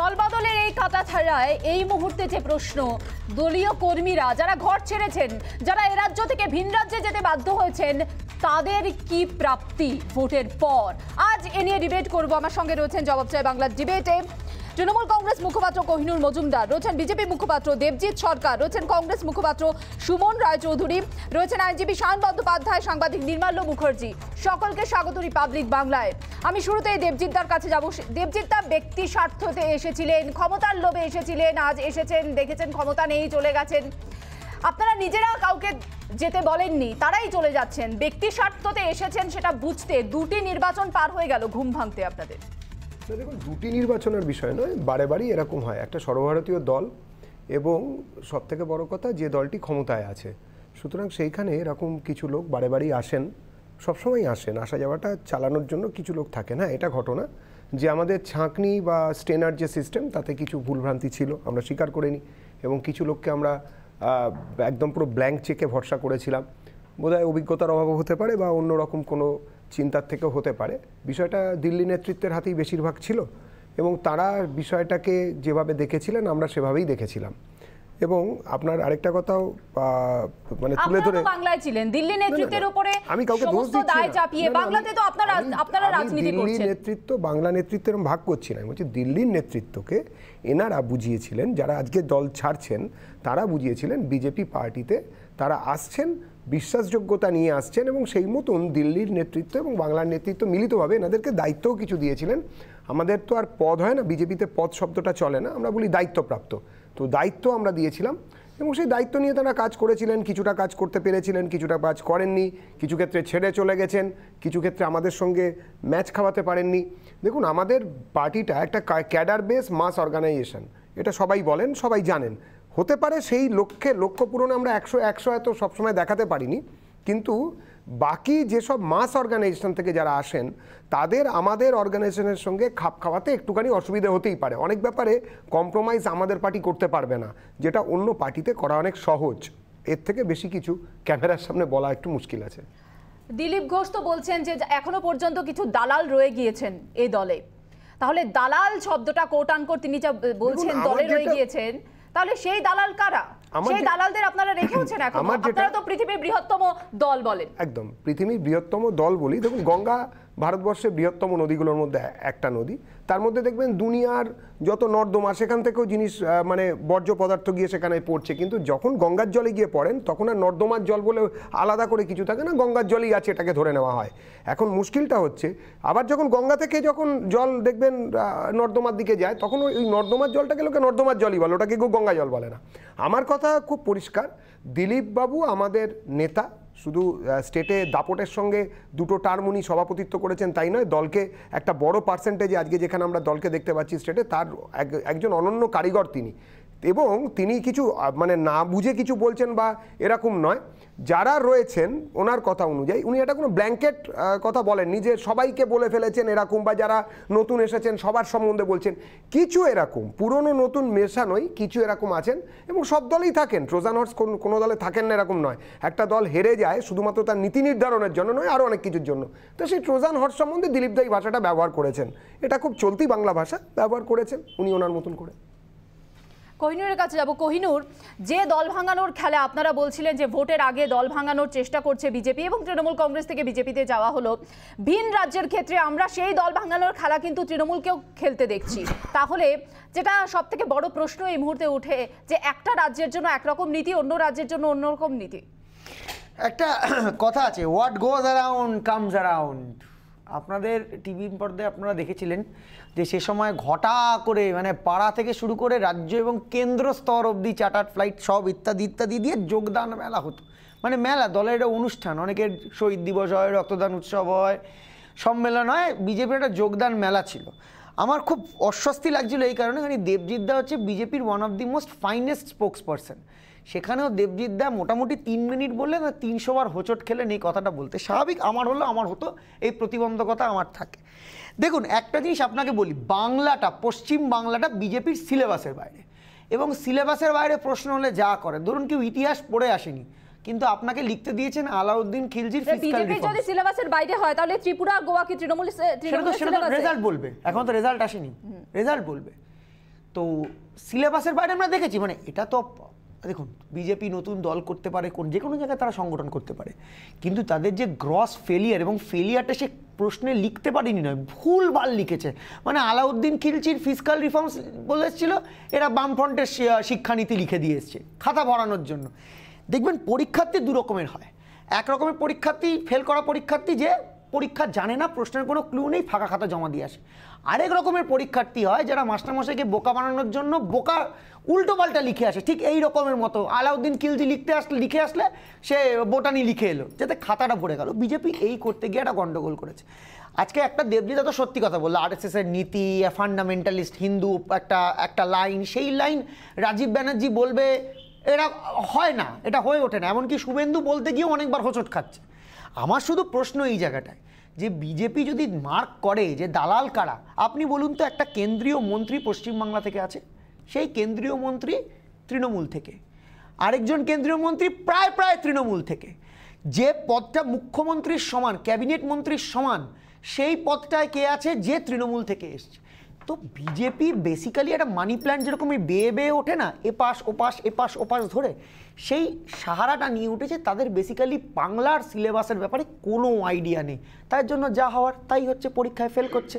দলবাদলের এই কাতা ছাড়ায় এই মুহূর্তে যে প্রশ্ন দলীয় কর্মীরা যারা ঘর ছেড়েছেন যারা এ রাজ্য থেকে ভিন রাজ্যে যেতে বাধ্য হয়েছেন তাদের কি প্রাপ্তি ভোটের পর আজ এ নিয়ে ডিবেট করব আমার সঙ্গে রয়েছেন জবাব চাই বাংলার ডিবেটে তৃণমূল কংগ্রেস মুখপাত্র কোহিনুর মজুমদার রয়েছেন বিজেপি মুখপাত্র দেবজিৎ সরকার রয়েছেন কংগ্রেস মুখপাত্র সুমন রায়চৌধুরী রয়েছেন আইনজীবী শান বন্দ্যোপাধ্যায় সাংবাদিক নির্মাল্য মুখার্জি সকলকে স্বাগত রিপাবলিক বাংলায় আমি শুরুতেই দেবজিৎদার কাছে যাব দা ব্যক্তি স্বার্থতে এসেছিলেন ক্ষমতার লোভে এসেছিলেন আজ এসেছেন দেখেছেন ক্ষমতা নেই চলে গেছেন আপনারা নিজেরা কাউকে যেতে বলেননি তারাই চলে যাচ্ছেন ব্যক্তি স্বার্থতে এসেছেন সেটা বুঝতে দুটি নির্বাচন পার হয়ে গেল ঘুম ভাঙতে আপনাদের দেখুন দুটি নির্বাচনের বিষয় নয় বারে বারেই এরকম হয় একটা সর্বভারতীয় দল এবং সব থেকে বড় কথা যে দলটি ক্ষমতায় আছে সুতরাং সেইখানে এরকম কিছু লোক বারে বারেই আসেন সবসময় আসেন আসা যাওয়াটা চালানোর জন্য কিছু লোক থাকে না এটা ঘটনা যে আমাদের ছাঁকনি বা স্টেনার যে সিস্টেম তাতে কিছু ভুলভ্রান্তি ছিল আমরা স্বীকার করে নিই এবং কিছু লোককে আমরা একদম পুরো ব্ল্যাঙ্ক চেকে ভরসা করেছিলাম বোধহয় অভিজ্ঞতার অভাব হতে পারে বা অন্য রকম কোনো চিন্তার থেকেও হতে পারে বিষয়টা দিল্লি নেতৃত্বের হাতেই বেশিরভাগ ছিল এবং তারা বিষয়টাকে যেভাবে দেখেছিলেন আমরা সেভাবেই দেখেছিলাম এবং আপনার আরেকটা কথাও মানে তুলে ধরে বাংলায় ছিলেন দিল্লি নেতৃত্বের উপরে আমি কাউকে দোষ দিচ্ছি না চাপিয়ে বাংলাতে তো আপনারা আপনারা রাজনীতি করছেন দিল্লি নেতৃত্ব বাংলা নেতৃত্বের ভাগ করছি না বলছি দিল্লির নেতৃত্বকে এনারা বুঝিয়েছিলেন যারা আজকে দল ছাড়ছেন তারা বুঝিয়েছিলেন বিজেপি পার্টিতে তারা আসছেন বিশ্বাসযোগ্যতা নিয়ে আসছেন এবং সেই মতন দিল্লির নেতৃত্ব এবং বাংলার নেতৃত্ব মিলিতভাবে এনাদেরকে দায়িত্বও কিছু দিয়েছিলেন আমাদের তো আর পদ হয় না বিজেপিতে পদ শব্দটা চলে না আমরা বলি দায়িত্বপ্রাপ্ত তো দায়িত্ব আমরা দিয়েছিলাম এবং সেই দায়িত্ব নিয়ে তারা কাজ করেছিলেন কিছুটা কাজ করতে পেরেছিলেন কিছুটা কাজ করেননি কিছু ক্ষেত্রে ছেড়ে চলে গেছেন কিছু ক্ষেত্রে আমাদের সঙ্গে ম্যাচ খাওয়াতে পারেননি দেখুন আমাদের পার্টিটা একটা ক্যাডার বেস মাস অর্গানাইজেশন এটা সবাই বলেন সবাই জানেন হতে পারে সেই লক্ষ্যে লক্ষ্য পূরণে আমরা একশো একশো হয়তো সবসময় দেখাতে পারিনি কিন্তু বাকি যেসব মাস অর্গানাইজেশন থেকে যারা আসেন তাদের আমাদের অর্গানাইজেশনের সঙ্গে খাপ খাওয়াতে একটুখানি অসুবিধা হতেই পারে অনেক ব্যাপারে কম্প্রোমাইজ আমাদের পার্টি করতে পারবে না যেটা অন্য পার্টিতে করা অনেক সহজ এর থেকে বেশি কিছু ক্যামেরার সামনে বলা একটু মুশকিল আছে দিলীপ ঘোষ তো বলছেন যে এখনো পর্যন্ত কিছু দালাল রয়ে গিয়েছেন এই দলে তাহলে দালাল শব্দটা কোট আনকোট তিনি যা বলছেন দলে রয়ে গিয়েছেন তাহলে সেই দালাল কারা সেই দালালদের আপনারা রেখেওছেন এখন আপনারা তো পৃথিবীর বৃহত্তম দল বলেন একদম পৃথিবীর বৃহত্তম দল বলি দেখুন গঙ্গা ভারতবর্ষের বৃহত্তম নদীগুলোর মধ্যে একটা নদী তার মধ্যে দেখবেন দুনিয়ার যত নর্দমা সেখান থেকেও জিনিস মানে বর্জ্য পদার্থ গিয়ে সেখানে পড়ছে কিন্তু যখন গঙ্গার জলে গিয়ে পড়েন তখন আর নর্দমার জল বলে আলাদা করে কিছু থাকে না গঙ্গার জলই আছে এটাকে ধরে নেওয়া হয় এখন মুশকিলটা হচ্ছে আবার যখন গঙ্গা থেকে যখন জল দেখবেন নর্দমার দিকে যায় তখন ওই নর্দমার জলটাকে লোকে নর্দমার জলই বলে ওটাকে কেউ গঙ্গা জল বলে না আমার কথা খুব পরিষ্কার দিলীপবাবু আমাদের নেতা শুধু স্টেটে দাপটের সঙ্গে দুটো টার্ম উনি সভাপতিত্ব করেছেন তাই নয় দলকে একটা বড় পার্সেন্টেজ আজকে যেখানে আমরা দলকে দেখতে পাচ্ছি স্টেটে তার একজন অনন্য কারিগর তিনি এবং তিনি কিছু মানে না বুঝে কিছু বলছেন বা এরকম নয় যারা রয়েছেন ওনার কথা অনুযায়ী উনি এটা কোনো ব্ল্যাঙ্কেট কথা বলেননি যে সবাইকে বলে ফেলেছেন এরকম বা যারা নতুন এসেছেন সবার সম্বন্ধে বলছেন কিছু এরকম পুরনো নতুন মেশানোই কিছু এরকম আছেন এবং সব দলেই থাকেন ট্রোজান হর্স কোনো দলে থাকেন না এরকম নয় একটা দল হেরে যায় শুধুমাত্র তার নীতি নির্ধারণের জন্য নয় আরও অনেক কিছুর জন্য তো সেই ট্রোজান হর্স সম্বন্ধে দিলীপ দায়ী ভাষাটা ব্যবহার করেছেন এটা খুব চলতি বাংলা ভাষা ব্যবহার করেছেন উনি ওনার মতন করে কোহিনুরের কাছে যাব কোহিনুর যে দল ভাঙানোর খেলা আপনারা বলছিলেন যে ভোটের আগে দল ভাঙানোর চেষ্টা করছে বিজেপি এবং তৃণমূল কংগ্রেস থেকে বিজেপিতে যাওয়া হলো ভিন রাজ্যের ক্ষেত্রে আমরা সেই দল ভাঙানোর খেলা কিন্তু তৃণমূলকেও খেলতে দেখছি তাহলে যেটা সব থেকে বড় প্রশ্ন এই মুহূর্তে উঠে যে একটা রাজ্যের জন্য একরকম নীতি অন্য রাজ্যের জন্য অন্যরকম নীতি একটা কথা আছে what goes around comes around আপনাদের টিভির পর্দায় আপনারা দেখেছিলেন যে সে সময় ঘটা করে মানে পাড়া থেকে শুরু করে রাজ্য এবং কেন্দ্র স্তর অবধি চার্টার ফ্লাইট সব ইত্যাদি ইত্যাদি দিয়ে যোগদান মেলা হতো মানে মেলা দলের একটা অনুষ্ঠান অনেকের শহীদ দিবস হয় রক্তদান উৎসব হয় সম্মেলন হয় বিজেপির একটা যোগদান মেলা ছিল আমার খুব অস্বস্তি লাগছিল এই কারণে কারণ দেবজিৎ দা হচ্ছে বিজেপির one of the most finest spokesperson সেখানেও দেবজিৎ দা মোটামুটি তিন মিনিট বললে না তিনশো বার হোচট খেলেন এই কথাটা বলতে স্বাভাবিক আমার হলো আমার হতো এই প্রতিবন্ধকতা আমার থাকে দেখুন একটা জিনিস আপনাকে বলি বাংলাটা পশ্চিম বাংলাটা বিজেপির সিলেবাসের বাইরে এবং সিলেবাসের বাইরে প্রশ্ন হলে যা করে ধরুন কেউ ইতিহাস পড়ে আসেনি কিন্তু আপনাকে লিখতে দিয়েছেন আলাউদ্দিন খিলজির যদি সিলেবাসের বাইরে হয় তাহলে ত্রিপুরা গোয়া কি তৃণমূল তৃণমূল রেজাল্ট বলবে এখন তো রেজাল্ট আসেনি রেজাল্ট বলবে তো সিলেবাসের বাইরে আমরা দেখেছি মানে এটা তো দেখুন বিজেপি নতুন দল করতে পারে কোন যে কোনো জায়গায় তারা সংগঠন করতে পারে কিন্তু তাদের যে গ্রস ফেলিয়ার এবং ফেলিয়ারটা সে প্রশ্নে লিখতে পারেনি নয় ভুল বাল লিখেছে মানে আলাউদ্দিন খিলচির ফিজিক্যাল রিফর্মস বলে এসেছিল এরা বামফ্রন্টের শিক্ষানীতি লিখে দিয়ে এসছে খাতা ভরানোর জন্য দেখবেন পরীক্ষার্থী দু রকমের হয় এক রকমের পরীক্ষার্থী ফেল করা পরীক্ষার্থী যে পরীক্ষা জানে না প্রশ্নের কোনো ক্লু নেই ফাঁকা খাতা জমা দিয়ে আসে আরেক রকমের পরীক্ষার্থী হয় যারা মাস্টারমশাইকে বোকা বানানোর জন্য বোকা উল্টো পাল্টা লিখে আসে ঠিক এই রকমের মতো আলাউদ্দিন কিলজি লিখতে আসলে লিখে আসলে সে বোটানি লিখে এলো যাতে খাতাটা ভরে গেল বিজেপি এই করতে গিয়ে একটা গণ্ডগোল করেছে আজকে একটা দেবজিদা তো সত্যি কথা বললো আর এর নীতি ফান্ডামেন্টালিস্ট হিন্দু একটা একটা লাইন সেই লাইন রাজীব ব্যানার্জি বলবে এটা হয় না এটা হয়ে ওঠে না এমনকি শুভেন্দু বলতে গিয়েও অনেকবার হোঁচট খাচ্ছে আমার শুধু প্রশ্ন এই জায়গাটায় যে বিজেপি যদি মার্ক করে যে দালাল কারা আপনি বলুন তো একটা কেন্দ্রীয় মন্ত্রী পশ্চিমবাংলা থেকে আছে সেই কেন্দ্রীয় মন্ত্রী তৃণমূল থেকে আরেকজন কেন্দ্রীয় মন্ত্রী প্রায় প্রায় তৃণমূল থেকে যে পদটা মুখ্যমন্ত্রীর সমান ক্যাবিনেট মন্ত্রীর সমান সেই পদটায় কে আছে যে তৃণমূল থেকে এসছে তো বিজেপি বেসিক্যালি একটা মানি প্ল্যান যেরকম বেয়ে বেয়ে ওঠে না এপাশ ওপাশ এপাশ ওপাশ ধরে সেই সাহারাটা নিয়ে উঠেছে তাদের বেসিক্যালি বাংলার সিলেবাসের ব্যাপারে কোনো আইডিয়া নেই তার জন্য যা হওয়ার তাই হচ্ছে পরীক্ষায় ফেল করছে